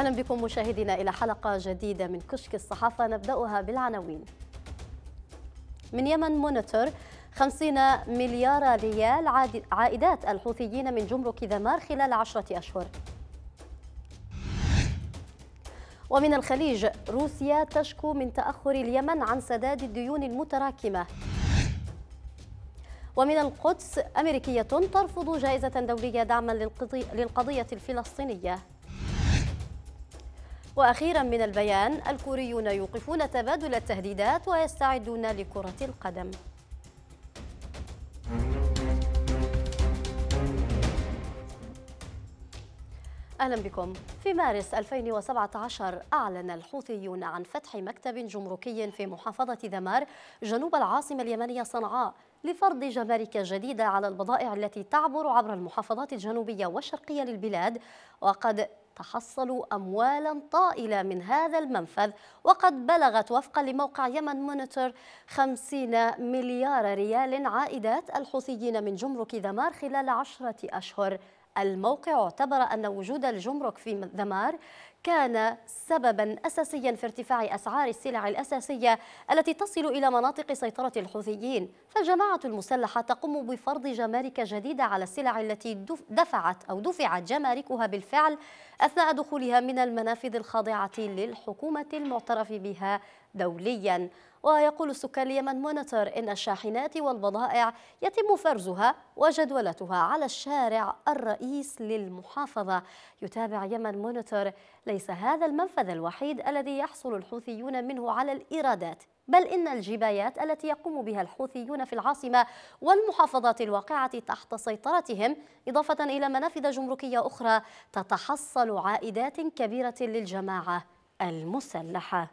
أهلا بكم مشاهدينا إلى حلقة جديدة من كشك الصحافة نبدأها بالعناوين من يمن مونيتور 50 مليار ريال عائدات الحوثيين من جمرك ذمار خلال عشرة أشهر ومن الخليج روسيا تشكو من تأخر اليمن عن سداد الديون المتراكمة ومن القدس أمريكية ترفض جائزة دولية دعما للقضية الفلسطينية وأخيرا من البيان الكوريون يوقفون تبادل التهديدات ويستعدون لكرة القدم أهلا بكم في مارس 2017 أعلن الحوثيون عن فتح مكتب جمركي في محافظة دمار جنوب العاصمة اليمنية صنعاء لفرض جمارك جديدة على البضائع التي تعبر عبر المحافظات الجنوبية والشرقية للبلاد وقد تحصلوا أموالا طائلة من هذا المنفذ وقد بلغت وفقا لموقع يمن مونيتور 50 مليار ريال عائدات الحوثيين من جمرك ذمار خلال عشرة أشهر الموقع اعتبر أن وجود الجمرك في ذمار كان سببا أساسيا في ارتفاع أسعار السلع الأساسية التي تصل إلى مناطق سيطرة الحوثيين فالجماعة المسلحة تقوم بفرض جمارك جديدة على السلع التي دفعت أو دفعت جماركها بالفعل أثناء دخولها من المنافذ الخاضعة للحكومة المعترف بها دولياً ويقول السكان اليمن مونيتور إن الشاحنات والبضائع يتم فرزها وجدولتها على الشارع الرئيس للمحافظة يتابع يمن مونيتور ليس هذا المنفذ الوحيد الذي يحصل الحوثيون منه على الإيرادات بل إن الجبايات التي يقوم بها الحوثيون في العاصمة والمحافظات الواقعة تحت سيطرتهم إضافة إلى منافذ جمركية أخرى تتحصل عائدات كبيرة للجماعة المسلحة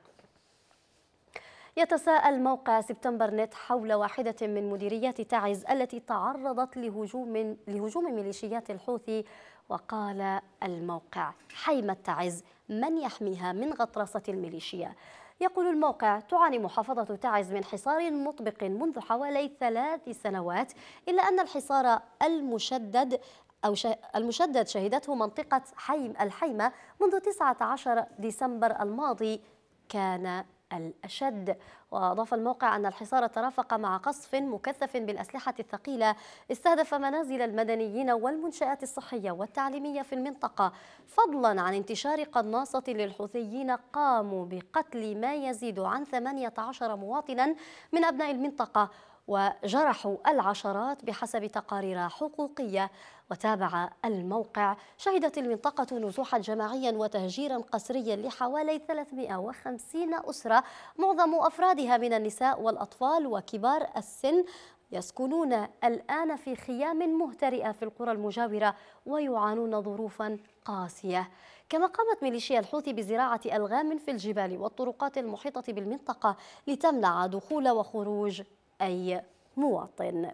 يتساءل موقع سبتمبر نت حول واحدة من مديريات تعز التي تعرضت لهجوم لهجوم ميليشيات الحوثي وقال الموقع حيمة تعز من يحميها من غطرسة الميليشيا يقول الموقع تعاني محافظة تعز من حصار مطبق منذ حوالي ثلاث سنوات إلا أن الحصار المشدد أو المشدد شهدته منطقة حيم الحيمة منذ 19 ديسمبر الماضي كان الأشد وأضاف الموقع أن الحصار ترافق مع قصف مكثف بالأسلحة الثقيلة استهدف منازل المدنيين والمنشآت الصحية والتعليمية في المنطقة فضلا عن انتشار قناصة للحوثيين قاموا بقتل ما يزيد عن 18 مواطنا من أبناء المنطقة وجرحوا العشرات بحسب تقارير حقوقية وتابع الموقع شهدت المنطقة نزوحا جماعيا وتهجيرا قسريا لحوالي 350 أسرة معظم أفرادها من النساء والأطفال وكبار السن يسكنون الآن في خيام مهترئة في القرى المجاورة ويعانون ظروفا قاسية كما قامت ميليشيا الحوثي بزراعة ألغام في الجبال والطرقات المحيطة بالمنطقة لتمنع دخول وخروج أي مواطن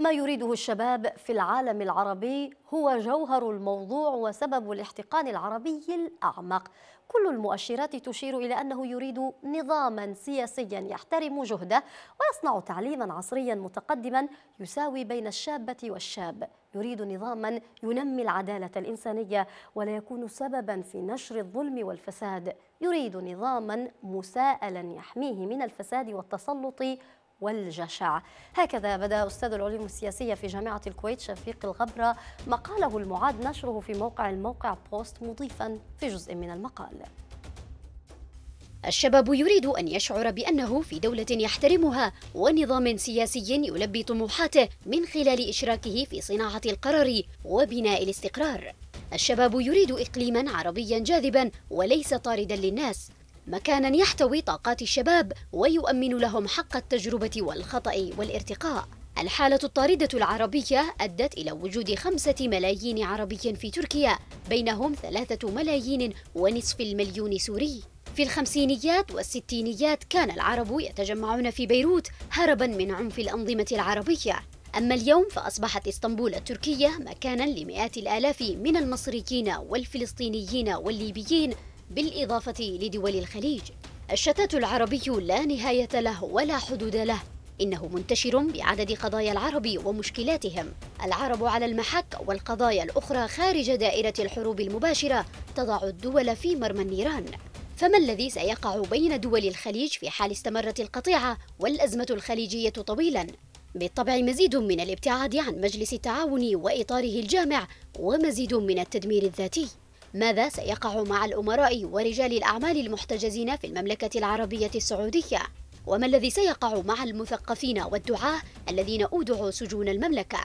ما يريده الشباب في العالم العربي هو جوهر الموضوع وسبب الاحتقان العربي الأعمق كل المؤشرات تشير إلى أنه يريد نظاما سياسيا يحترم جهده ويصنع تعليما عصريا متقدما يساوي بين الشابة والشاب يريد نظاما ينمي العدالة الإنسانية ولا يكون سببا في نشر الظلم والفساد يريد نظاما مساءلا يحميه من الفساد والتسلط والجشع هكذا بدأ أستاذ العلوم السياسية في جامعة الكويت شفيق الغبرة مقاله المعاد نشره في موقع الموقع بوست مضيفا في جزء من المقال الشباب يريد أن يشعر بأنه في دولة يحترمها ونظام سياسي يلبي طموحاته من خلال إشراكه في صناعة القرار وبناء الاستقرار الشباب يريد إقليما عربيا جاذبا وليس طاردا للناس مكانا يحتوي طاقات الشباب ويؤمن لهم حق التجربة والخطأ والارتقاء الحالة الطاردة العربية أدت إلى وجود خمسة ملايين عربي في تركيا بينهم ثلاثة ملايين ونصف المليون سوري في الخمسينيات والستينيات كان العرب يتجمعون في بيروت هربا من عنف الأنظمة العربية أما اليوم فأصبحت اسطنبول التركية مكانا لمئات الآلاف من المصريين والفلسطينيين والليبيين بالإضافة لدول الخليج الشتات العربي لا نهاية له ولا حدود له إنه منتشر بعدد قضايا العرب ومشكلاتهم العرب على المحك والقضايا الأخرى خارج دائرة الحروب المباشرة تضع الدول في مرمى النيران فما الذي سيقع بين دول الخليج في حال استمرت القطيعة والأزمة الخليجية طويلاً؟ بالطبع مزيد من الابتعاد عن مجلس التعاون وإطاره الجامع ومزيد من التدمير الذاتي ماذا سيقع مع الأمراء ورجال الأعمال المحتجزين في المملكة العربية السعودية؟ وما الذي سيقع مع المثقفين والدعاة الذين أودعوا سجون المملكة؟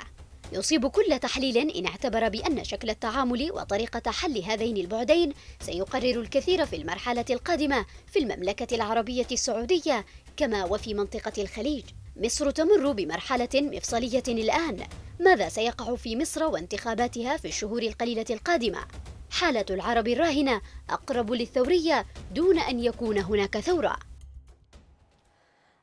يصيب كل تحليل إن اعتبر بأن شكل التعامل وطريقة حل هذين البعدين سيقرر الكثير في المرحلة القادمة في المملكة العربية السعودية كما وفي منطقة الخليج. مصر تمر بمرحلة مفصلية الآن، ماذا سيقع في مصر وانتخاباتها في الشهور القليلة القادمة؟ حالة العرب الراهنة أقرب للثورية دون أن يكون هناك ثورة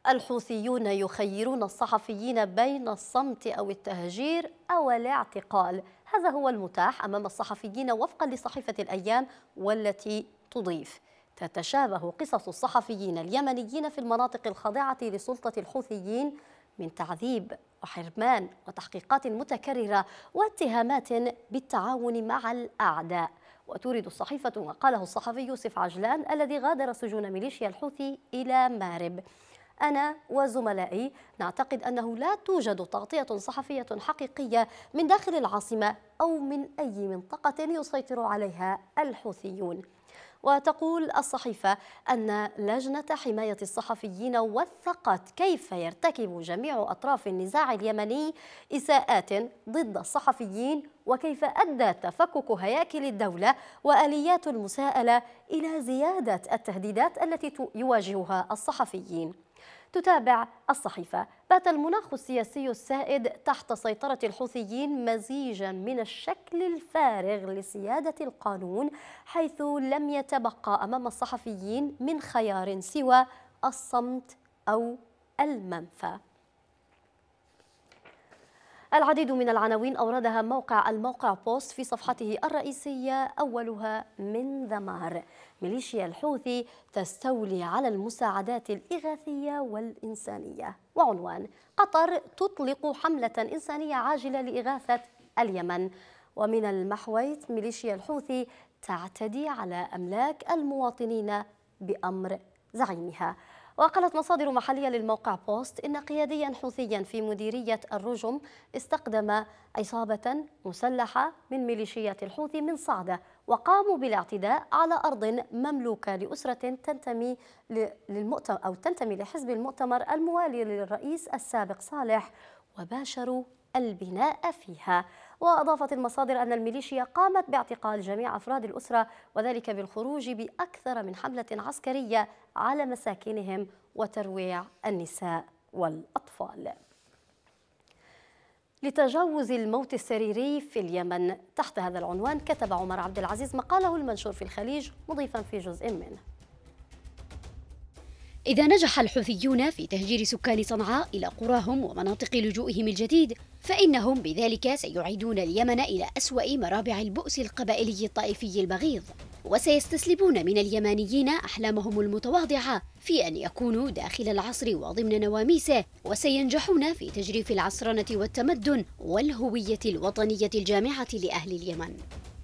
الحوثيون يخيرون الصحفيين بين الصمت أو التهجير أو الاعتقال هذا هو المتاح أمام الصحفيين وفقا لصحيفة الأيام والتي تضيف تتشابه قصص الصحفيين اليمنيين في المناطق الخاضعة لسلطة الحوثيين من تعذيب وحرمان وتحقيقات متكررة واتهامات بالتعاون مع الأعداء وتورد الصحيفة ما قاله الصحفي يوسف عجلان الذي غادر سجون ميليشيا الحوثي إلى مارب أنا وزملائي نعتقد أنه لا توجد تغطية صحفية حقيقية من داخل العاصمة أو من أي منطقة يسيطر عليها الحوثيون وتقول الصحيفة أن لجنة حماية الصحفيين وثقت كيف يرتكب جميع أطراف النزاع اليمني إساءات ضد الصحفيين وكيف أدى تفكك هياكل الدولة وآليات المساءلة إلى زيادة التهديدات التي يواجهها الصحفيين تتابع الصحيفة بات المناخ السياسي السائد تحت سيطرة الحوثيين مزيجا من الشكل الفارغ لسيادة القانون حيث لم يتبقى أمام الصحفيين من خيار سوى الصمت أو المنفى العديد من العناوين أوردها موقع الموقع بوست في صفحته الرئيسية أولها من ذمار ميليشيا الحوثي تستولي على المساعدات الإغاثية والإنسانية وعنوان قطر تطلق حملة إنسانية عاجلة لإغاثة اليمن ومن المحويت ميليشيا الحوثي تعتدي على أملاك المواطنين بأمر زعيمها وقالت مصادر محلية للموقع بوست إن قياديا حوثيا في مديرية الرجم استقدم عصابة مسلحة من ميليشيات الحوثي من صعدة وقاموا بالاعتداء على أرض مملوكة لأسرة تنتمي للمؤتمر أو تنتمي لحزب المؤتمر الموالي للرئيس السابق صالح وباشروا البناء فيها وأضافت المصادر أن الميليشيا قامت باعتقال جميع أفراد الأسرة وذلك بالخروج بأكثر من حملة عسكرية على مساكنهم وترويع النساء والأطفال لتجاوز الموت السريري في اليمن تحت هذا العنوان كتب عمر عبد العزيز مقاله المنشور في الخليج مضيفا في جزء منه إذا نجح الحوثيون في تهجير سكان صنعاء إلى قراهم ومناطق لجوئهم الجديد فإنهم بذلك سيعيدون اليمن إلى أسوأ مرابع البؤس القبائلي الطائفي البغيض وسيستسلبون من اليمانيين أحلامهم المتواضعة في أن يكونوا داخل العصر وضمن نواميسه وسينجحون في تجريف العصرنة والتمدن والهوية الوطنية الجامعة لأهل اليمن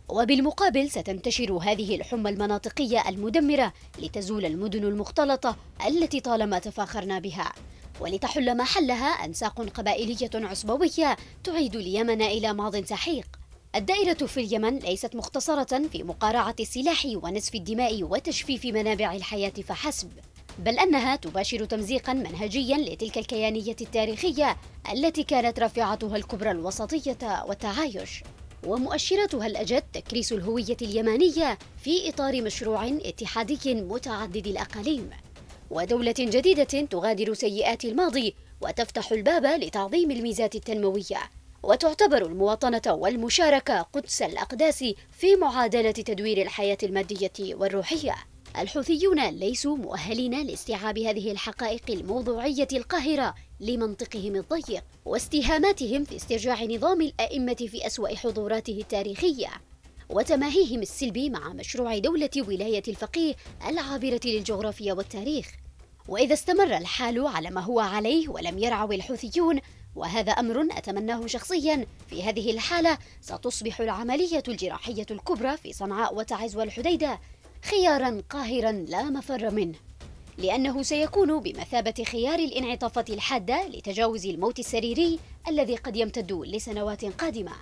وبالمقابل ستنتشر هذه الحمى المناطقية المدمرة لتزول المدن المختلطة التي طالما تفاخرنا بها ولتحل محلها أنساق قبائلية عصبوية تعيد اليمن إلى ماض سحيق الدائرة في اليمن ليست مختصرة في مقارعة السلاح ونسف الدماء وتجفيف منابع الحياة فحسب، بل أنها تباشر تمزيقا منهجيا لتلك الكيانية التاريخية التي كانت رافعتها الكبرى الوسطية والتعايش، ومؤشراتها الأجد تكريس الهوية اليمانية في إطار مشروع اتحادي متعدد الأقاليم، ودولة جديدة تغادر سيئات الماضي وتفتح الباب لتعظيم الميزات التنموية وتعتبر المواطنة والمشاركة قدس الأقداس في معادلة تدوير الحياة المادية والروحية الحوثيون ليسوا مؤهلين لاستيعاب هذه الحقائق الموضوعية القاهرة لمنطقهم الضيق واستهاماتهم في استرجاع نظام الأئمة في أسوأ حضوراته التاريخية وتماهيهم السلبي مع مشروع دولة ولاية الفقيه العابرة للجغرافيا والتاريخ وإذا استمر الحال على ما هو عليه ولم يرعو الحوثيون وهذا امر اتمناه شخصيا في هذه الحاله ستصبح العمليه الجراحيه الكبرى في صنعاء وتعز والحديده خيارا قاهرا لا مفر منه لانه سيكون بمثابه خيار الانعطافات الحاده لتجاوز الموت السريري الذي قد يمتد لسنوات قادمه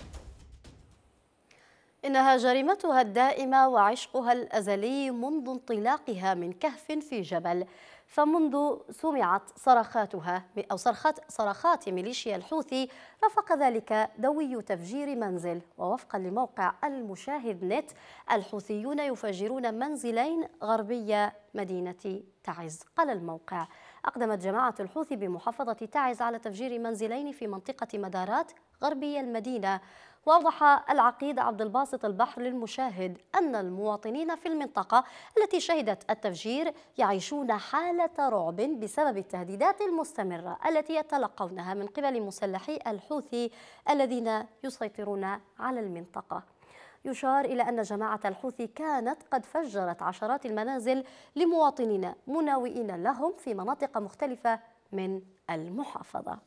إنها جريمتها الدائمة وعشقها الأزلي منذ انطلاقها من كهف في جبل فمنذ سمعت صرخاتها أو صرخات, صرخات ميليشيا الحوثي رافق ذلك دوي تفجير منزل ووفقا لموقع المشاهد نت الحوثيون يفجرون منزلين غربي مدينة تعز قال الموقع أقدمت جماعة الحوثي بمحافظة تعز على تفجير منزلين في منطقة مدارات غربي المدينة وأوضح العقيد عبد الباسط البحر للمشاهد أن المواطنين في المنطقة التي شهدت التفجير يعيشون حالة رعب بسبب التهديدات المستمرة التي يتلقونها من قبل مسلحي الحوثي الذين يسيطرون على المنطقة يشار إلى أن جماعة الحوثي كانت قد فجرت عشرات المنازل لمواطنين مناوئين لهم في مناطق مختلفة من المحافظة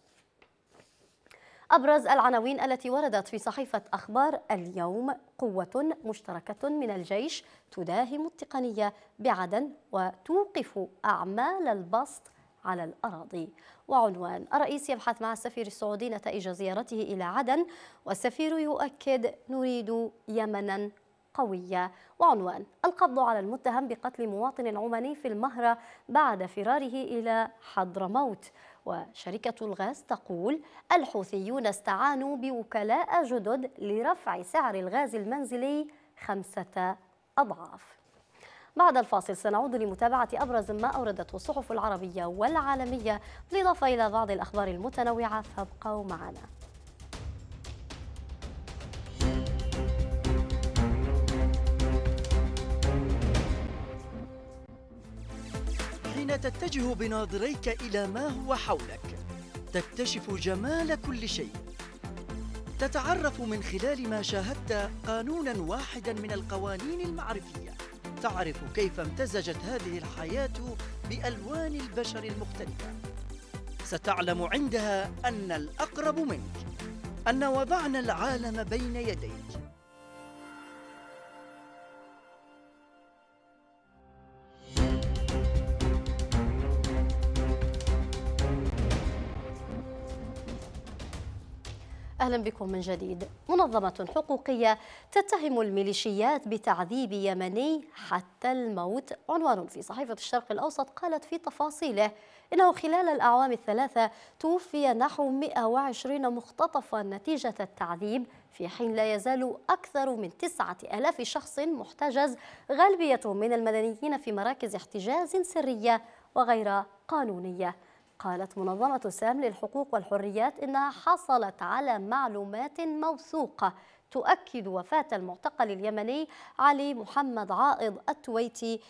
أبرز العناوين التي وردت في صحيفة أخبار اليوم قوة مشتركة من الجيش تداهم التقنية بعدن وتوقف أعمال البسط على الأراضي وعنوان الرئيس يبحث مع السفير السعودي نتائج زيارته إلى عدن والسفير يؤكد نريد يمنا قوية وعنوان القبض على المتهم بقتل مواطن عماني في المهرة بعد فراره إلى حضرموت وشركة الغاز تقول الحوثيون استعانوا بوكلاء جدد لرفع سعر الغاز المنزلي خمسة أضعاف بعد الفاصل سنعود لمتابعة أبرز ما أوردته الصحف العربية والعالمية بالإضافة إلى بعض الأخبار المتنوعة فابقوا معنا تتجه بناظريك إلى ما هو حولك تكتشف جمال كل شيء تتعرف من خلال ما شاهدت قانونا واحدا من القوانين المعرفية تعرف كيف امتزجت هذه الحياة بألوان البشر المختلفة ستعلم عندها أن الأقرب منك أن وضعنا العالم بين يديك أهلا بكم من جديد منظمة حقوقية تتهم الميليشيات بتعذيب يمني حتى الموت عنوان في صحيفة الشرق الأوسط قالت في تفاصيله إنه خلال الأعوام الثلاثة توفي نحو 120 مختطفا نتيجة التعذيب في حين لا يزال أكثر من 9000 شخص محتجز غالبيتهم من المدنيين في مراكز احتجاز سرية وغير قانونية قالت منظمة سام للحقوق والحريات إنها حصلت على معلومات موثوقة تؤكد وفاة المعتقل اليمني علي محمد عائض التويتي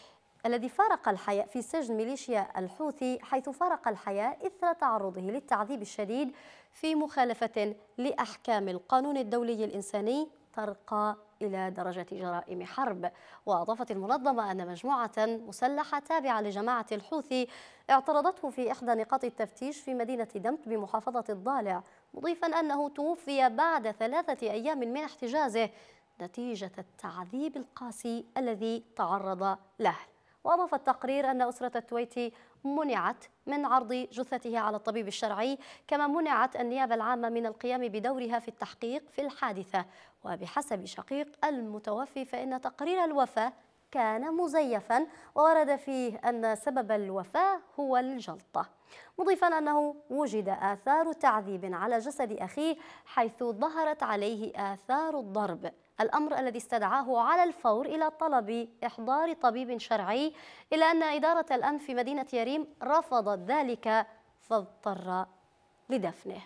الذي فارق الحياة في سجن ميليشيا الحوثي حيث فارق الحياة إثر تعرضه للتعذيب الشديد في مخالفة لأحكام القانون الدولي الإنساني ترقى إلى درجة جرائم حرب وأضافت المنظمة أن مجموعة مسلحة تابعة لجماعة الحوثي اعترضته في إحدى نقاط التفتيش في مدينة دمت بمحافظة الضالع مضيفا أنه توفي بعد ثلاثة أيام من احتجازه نتيجة التعذيب القاسي الذي تعرض له وأضاف التقرير أن أسرة التويتي منعت من عرض جثته على الطبيب الشرعي كما منعت النيابة العامة من القيام بدورها في التحقيق في الحادثة وبحسب شقيق المتوفي فإن تقرير الوفاة كان مزيفا وورد فيه أن سبب الوفاة هو الجلطة مضيفا أنه وجد آثار تعذيب على جسد أخيه حيث ظهرت عليه آثار الضرب الأمر الذي استدعاه على الفور إلى طلب إحضار طبيب شرعي إلا أن إدارة الأمن في مدينة يريم رفضت ذلك فاضطر لدفنه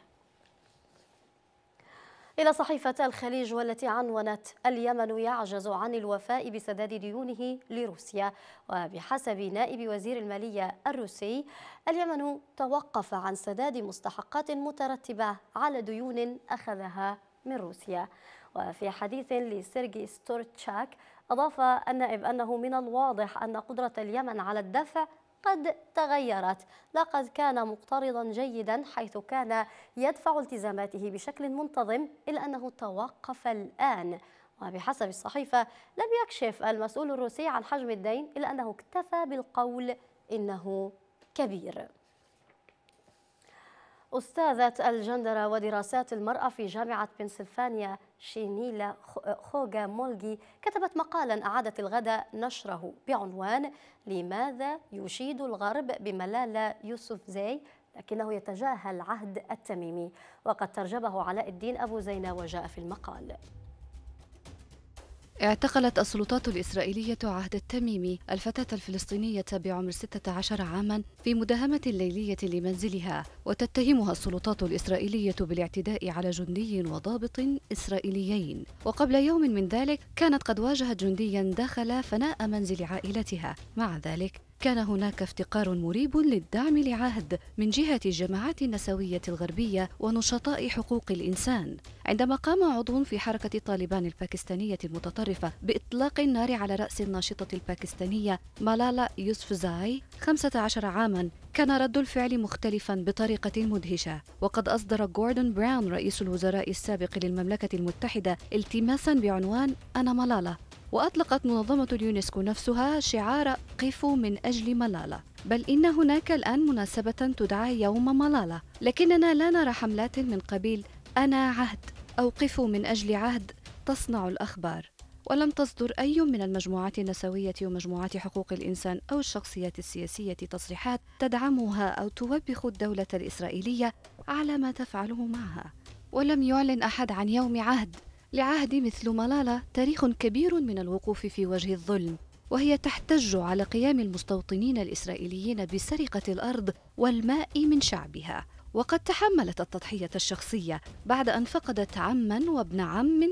إلى صحيفة الخليج والتي عنونت اليمن يعجز عن الوفاء بسداد ديونه لروسيا وبحسب نائب وزير المالية الروسي اليمن توقف عن سداد مستحقات مترتبة على ديون أخذها من روسيا وفي حديث لسيرجي ستورتشاك أضاف النائب أنه من الواضح أن قدرة اليمن على الدفع قد تغيرت لقد كان مقترضا جيدا حيث كان يدفع التزاماته بشكل منتظم إلا أنه توقف الآن وبحسب الصحيفة لم يكشف المسؤول الروسي عن حجم الدين إلا أنه اكتفى بالقول إنه كبير أستاذة الجندرة ودراسات المرأة في جامعة بنسلفانيا شينيلا خوغا مولجي كتبت مقالا أعادت الغد نشره بعنوان لماذا يشيد الغرب بملالة زي لكنه يتجاهل عهد التميمي وقد ترجمه علاء الدين أبو زينة وجاء في المقال اعتقلت السلطات الإسرائيلية عهد التميمي الفتاة الفلسطينية بعمر 16 عاما في مداهمة ليلية لمنزلها وتتهمها السلطات الإسرائيلية بالاعتداء على جندي وضابط إسرائيليين وقبل يوم من ذلك كانت قد واجهت جنديا دخل فناء منزل عائلتها مع ذلك كان هناك افتقار مريب للدعم لعهد من جهة الجماعات النسوية الغربية ونشطاء حقوق الإنسان عندما قام عضو في حركة طالبان الباكستانية المتطرفة بإطلاق النار على رأس الناشطة الباكستانية مالالا يوسف زاي 15 عاما كان رد الفعل مختلفا بطريقة مدهشة وقد أصدر جوردون براون رئيس الوزراء السابق للمملكة المتحدة التماسا بعنوان أنا مالالا وأطلقت منظمة اليونسكو نفسها شعار قفوا من أجل ملالة بل إن هناك الآن مناسبة تدعى يوم ملالة لكننا لا نرى حملات من قبيل أنا عهد أو قفوا من أجل عهد تصنع الأخبار ولم تصدر أي من المجموعات النسوية ومجموعات حقوق الإنسان أو الشخصيات السياسية تصريحات تدعمها أو توبخ الدولة الإسرائيلية على ما تفعله معها ولم يعلن أحد عن يوم عهد لعهد مثل ملالا تاريخ كبير من الوقوف في وجه الظلم وهي تحتج على قيام المستوطنين الإسرائيليين بسرقة الأرض والماء من شعبها وقد تحملت التضحية الشخصية بعد أن فقدت عما وابن عم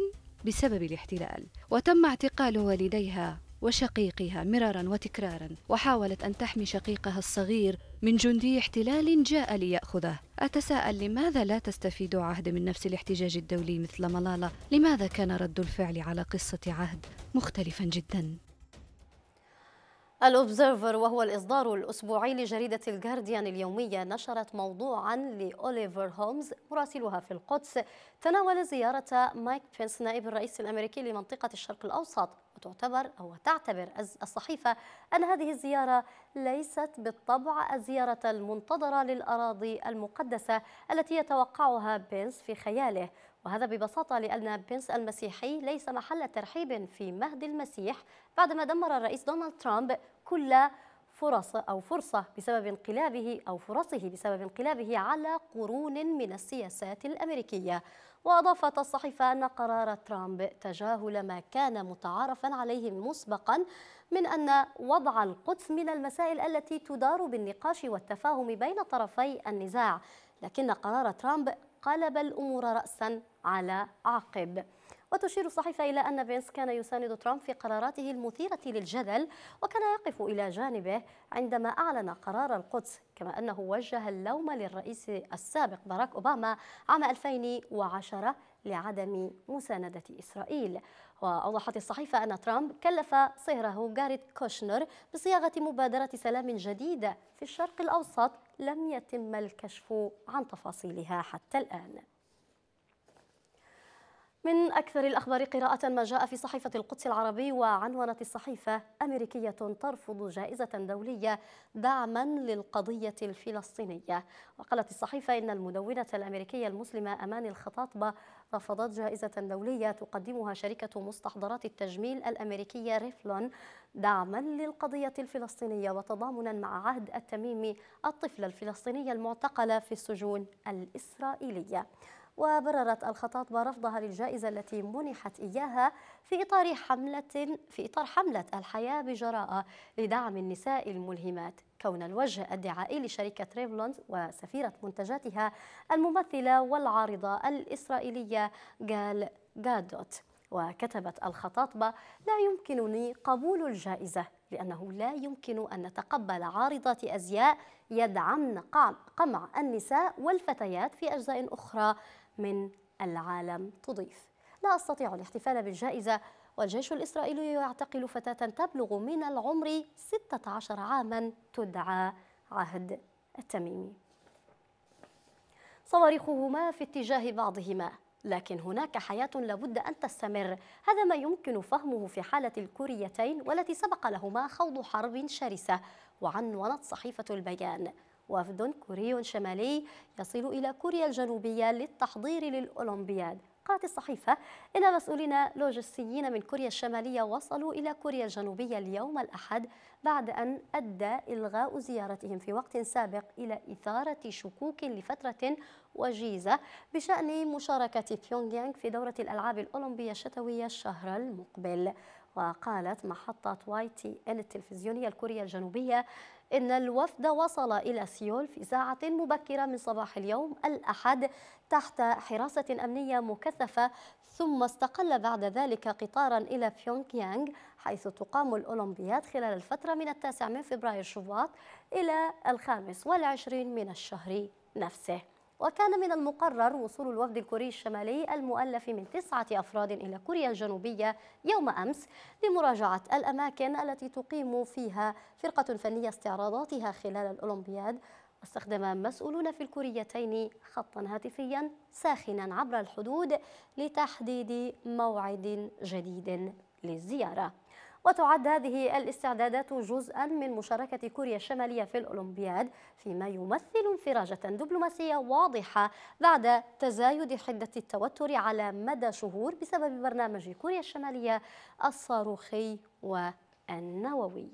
بسبب الاحتلال وتم اعتقال والديها وشقيقها مرارا وتكرارا وحاولت أن تحمي شقيقها الصغير من جندي احتلال جاء ليأخذه أتساءل لماذا لا تستفيد عهد من نفس الاحتجاج الدولي مثل ملالة لماذا كان رد الفعل على قصة عهد مختلفا جدا الأوبزرفر وهو الإصدار الأسبوعي لجريدة الجارديان اليومية نشرت موضوعا لأوليفر هومز مراسلها في القدس تناول زيارة مايك بينس نائب الرئيس الأمريكي لمنطقة الشرق الأوسط وتعتبر أو تعتبر الصحيفة أن هذه الزيارة ليست بالطبع الزيارة المنتظرة للأراضي المقدسة التي يتوقعها بينس في خياله وهذا ببساطة لأن بنس المسيحي ليس محل ترحيب في مهد المسيح بعدما دمر الرئيس دونالد ترامب كل فرص أو فرصة بسبب انقلابه أو فرصه بسبب انقلابه على قرون من السياسات الأمريكية وأضافت الصحيفة أن قرار ترامب تجاهل ما كان متعارفا عليه مسبقا من أن وضع القدس من المسائل التي تدار بالنقاش والتفاهم بين طرفي النزاع لكن قرار ترامب قلب الأمور رأسا على عقب وتشير الصحيفة إلى أن فينس كان يساند ترامب في قراراته المثيرة للجدل وكان يقف إلى جانبه عندما أعلن قرار القدس كما أنه وجه اللوم للرئيس السابق باراك أوباما عام 2010 لعدم مساندة إسرائيل وأوضحت الصحيفة أن ترامب كلف صهره جاريت كوشنر بصياغة مبادرة سلام جديدة في الشرق الأوسط لم يتم الكشف عن تفاصيلها حتى الآن من أكثر الأخبار قراءة ما جاء في صحيفة القدس العربي وعنونت الصحيفة أمريكية ترفض جائزة دولية دعما للقضية الفلسطينية وقالت الصحيفة إن المدونة الأمريكية المسلمة أمان الخطاطبة رفضت جائزة دولية تقدمها شركة مستحضرات التجميل الأمريكية ريفلون دعما للقضية الفلسطينية وتضامنا مع عهد التميمي الطفلة الفلسطينية المعتقلة في السجون الإسرائيلية وبررت الخطاطبة رفضها للجائزة التي منحت إياها في إطار حملة في إطار حملة الحياة بجراءة لدعم النساء الملهمات كون الوجه الدعائي لشركة ريفلونز وسفيرة منتجاتها الممثلة والعارضة الإسرائيلية جال جادوت وكتبت الخطاطبة لا يمكنني قبول الجائزة لأنه لا يمكن أن نتقبل عارضات أزياء يدعمن قمع النساء والفتيات في أجزاء أخرى من العالم تضيف لا أستطيع الاحتفال بالجائزة والجيش الإسرائيلي يعتقل فتاة تبلغ من العمر 16 عاما تدعى عهد التميمي صواريخهما في اتجاه بعضهما لكن هناك حياة لابد أن تستمر هذا ما يمكن فهمه في حالة الكوريتين والتي سبق لهما خوض حرب شرسة وعنونت صحيفة البيان وفد كوري شمالي يصل إلى كوريا الجنوبية للتحضير للأولمبياد قالت الصحيفة إن مسؤولين لوجستيين من كوريا الشمالية وصلوا إلى كوريا الجنوبية اليوم الأحد بعد أن أدى إلغاء زيارتهم في وقت سابق إلى إثارة شكوك لفترة وجيزة بشأن مشاركة يانغ في دورة الألعاب الأولمبية الشتوية الشهر المقبل وقالت محطة واي تي ان التلفزيونية الكورية الجنوبية إن الوفد وصل إلى سيول في ساعة مبكرة من صباح اليوم الأحد تحت حراسة أمنية مكثفة ثم استقل بعد ذلك قطارا إلى بيونغ يانغ حيث تقام الأولمبياد خلال الفترة من التاسع من فبراير شباط إلى الخامس والعشرين من الشهر نفسه وكان من المقرر وصول الوفد الكوري الشمالي المؤلف من تسعة أفراد إلى كوريا الجنوبية يوم أمس لمراجعة الأماكن التي تقيم فيها فرقة فنية استعراضاتها خلال الأولمبياد واستخدم مسؤولون في الكوريتين خطا هاتفيا ساخنا عبر الحدود لتحديد موعد جديد للزياره وتعد هذه الاستعدادات جزءا من مشاركة كوريا الشمالية في الأولمبياد فيما يمثل انفراجة دبلوماسية واضحة بعد تزايد حدة التوتر على مدى شهور بسبب برنامج كوريا الشمالية الصاروخي والنووي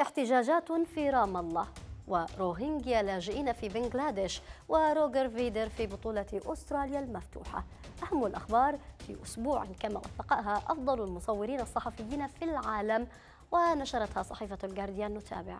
احتجاجات في رام الله وروهينجيا لاجئين في بنغلاديش وروجر فيدر في بطولة أستراليا المفتوحة أهم الأخبار في أسبوع كما وثقها أفضل المصورين الصحفيين في العالم ونشرتها صحيفة الجارديان نتابع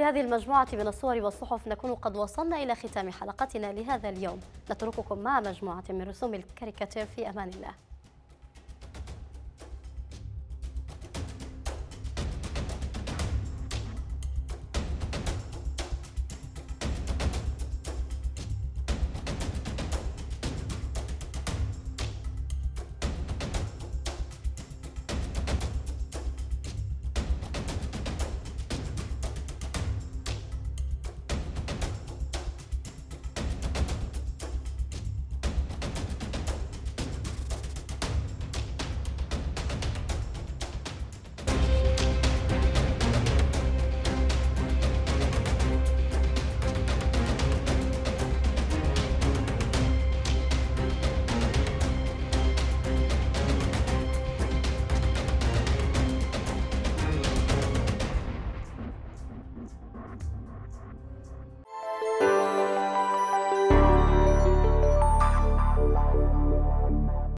بهذه المجموعة من الصور والصحف نكون قد وصلنا إلى ختام حلقتنا لهذا اليوم نترككم مع مجموعة من رسوم الكاريكاتير في أمان الله